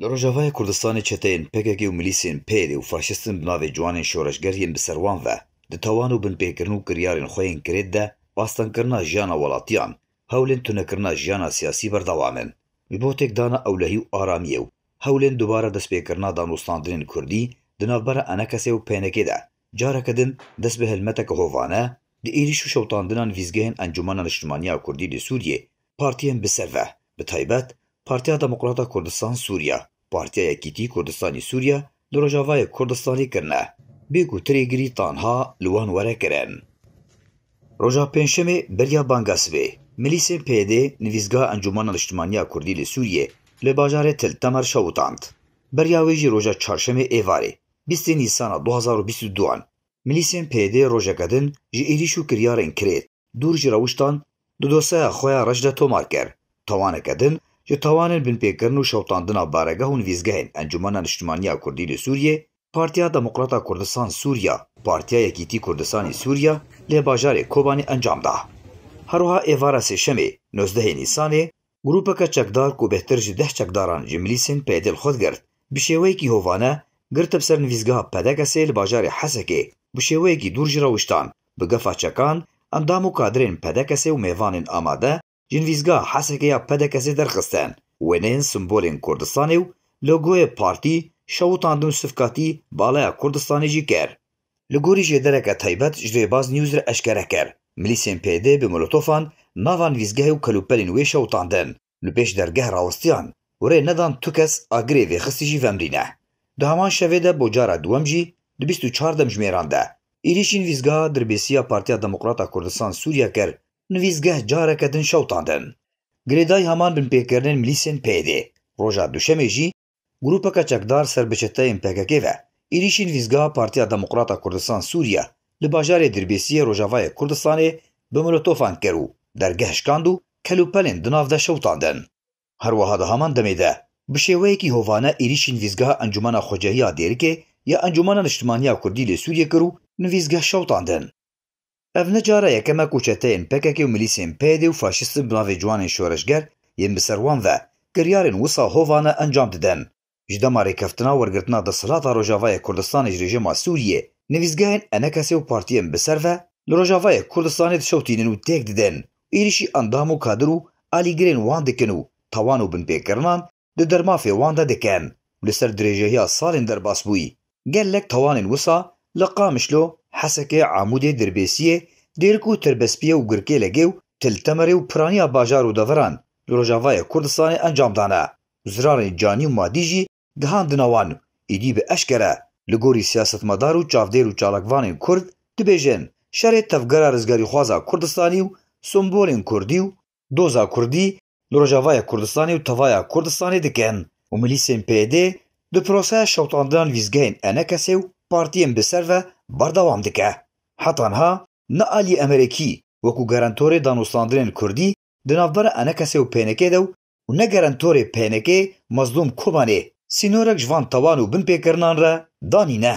Li Rojavayê Kurdistanê çeteyên PKK û milîsên pêdê û faşîstên bi navê ciwanên şoreşger yên bi serwan ve di tawan û binpêkirin û kiryarên xwe yên kirêd de bastankirina jiyana welatiyan hewlên tunekirina jiyana siyasî berdewam in. Li bo têkdana ewlehî û aramiyê û hewlên dubara destpêkirina danûstandinên Kurdî di navbera Enekesê û PNK de careke din dest bi hilmeteke hovane di êriş û şewtandinan vîzgehên Encumena Niştimaniya Kurdî li Sûriyê partiyên biser ve bi taybet Partiya Demokrata Kurdistan Suriya Partiya Yekîtî Kurdistanê Sûriya di Rojavayê Kurdistanê kirine. Bê ku tirê girî tanha li wan were kirin. Roja pênçemê beriya Bangasvê, milîsên PYD nivîzga Encumena Niştimaniya Kurdî li Sûriyê li bajarê Til Temer şewitand. Beriya wê jî roja çarşemê êvarê, 20 Nîsana 2022-an, milîsên PYD rojeka din ji êrîş û kiryarên kirêt, dûr ji rewiştan di dosyaya xwe ya Rejda Tomar ker. Tawaneke din ji tawanên binpêkirina û şewtandina baregeh û nivîzgehên Encumena Niştimaniya Kurdî li Sûriyê, Partiya Demokrata Kurdistan Sûriya, Partiya Yekîtî Kurdistanê Sûriya lê bajarê Kobanî encam da. Heroha êvara sêşemê nozdehê Nîsanê, grûpeke çekdar ku bêhtir ji deh çekdaran ji milîsên pêdil xwe girt bi şêweyekî hovane girtib ser nivîzgeha Pedekesê li bajarê Hesekê bi şêweyekî dûr ji rewiştan bi gefa çekan endam û kadrên Pedekesê û mêvanên amade جنڤیزگا حەسێکەیە پەدەکەسێ دەرخستن وێنێن سمبۆلێن کوردستانێ و لە گوێ پارتی شەوتاندن سفکاتی باڵەیە کوردستانێکی کرد li gorî jêdereke taybet ji rêbaz nîwz re eşkere ker milîsên pd bi molotofan navan vîzgehê û kelûpelên wê şewtandin li pêş dergeh rawistiyan û rê nedan tu kes agirê vêxistî jî vemrîne di heman şevê de bo cara duwem jî di bîst û çar dem ji mêran de êrîşên vîzgeha dirbêsiya partiya demokrata kurdistan sûriye kir nivîzgeh careke din şewtandin. Girêdayê haman bin pêkirinin milîsên pêdê roja duşemê jî grûpeka çekdar ser biçeteyên PKK ve êrişî nivîzgeha Partiya Demokrata Kurdistan Sûriye li bajarê Dirbêsiyê Rojavayê Kurdistanê bi molotofan ker û dergeh şikand û kelûpelên di nav de şewtandin. Herwiha di haman demê de bi şêweyekî hovane êrişî nivîzgeha Encumena Xocehiya Dêrikê ya Encumena Niştimaniya Kurdî lê Sûriye kir û nivîzgeh Ev necara yekemek û çeteyên pekekê û milîsên pêdê û faşîstî bi navê ciwanên şoreşger yên bi ser wan ve giryarên wisa hova encam didin. Ji dema rêkeftina wergirtina desilata Rojavayê Kurdistanê ji rejima Sûriyê, nivîzgehên Enekesê û partiyên bi ser ve li Rojavayê Kurdistanê dişewtînin û têk didin. Êrişî endam û kadir û alîgirên wan dikin û tawan û binpêkirinan di dermafê wan de dikin. Li ser dirêjehiya salên derbas bûyî. Gelek tawanên wisa li Qamişlo حەسەکێ عمودێ دربێسیە دێرک و تربەسپیە و گرکێ لەگێ و تلتەمەرێ و پرانیا باژار و دەڤران لە ڕۆژاوایە کوردستانی ئەنجامدانە زرانی جانی و مادیژی دهاندنەوان ئیدی بە ئەشکەرە لە گۆری سیاستمەدار و چاودێر و چالاکوانی کورد دبێژێن شەرێ تەفگەرە ڕزگاری خوازا کوردستانی و سمبۆلین کوردی و دۆزا کوردی لە ڕۆژاوایە کوردستانی و تەواە کوردستانی دکەن و ملیسێن پێدێ دە پرۆسای شەوتاندان ویزگەین ئەنە کەسێ و پارتیên bi ser ve berdewam dike. Heta niha ne aliyê Amerîkî wekû gerentorê danûstandinên Kurdî di navbera enekesê û pênekê de û ne gerentorê pênekê mezlûm Kobanê sînorek ji van tawan û binpêkirinan re danîne.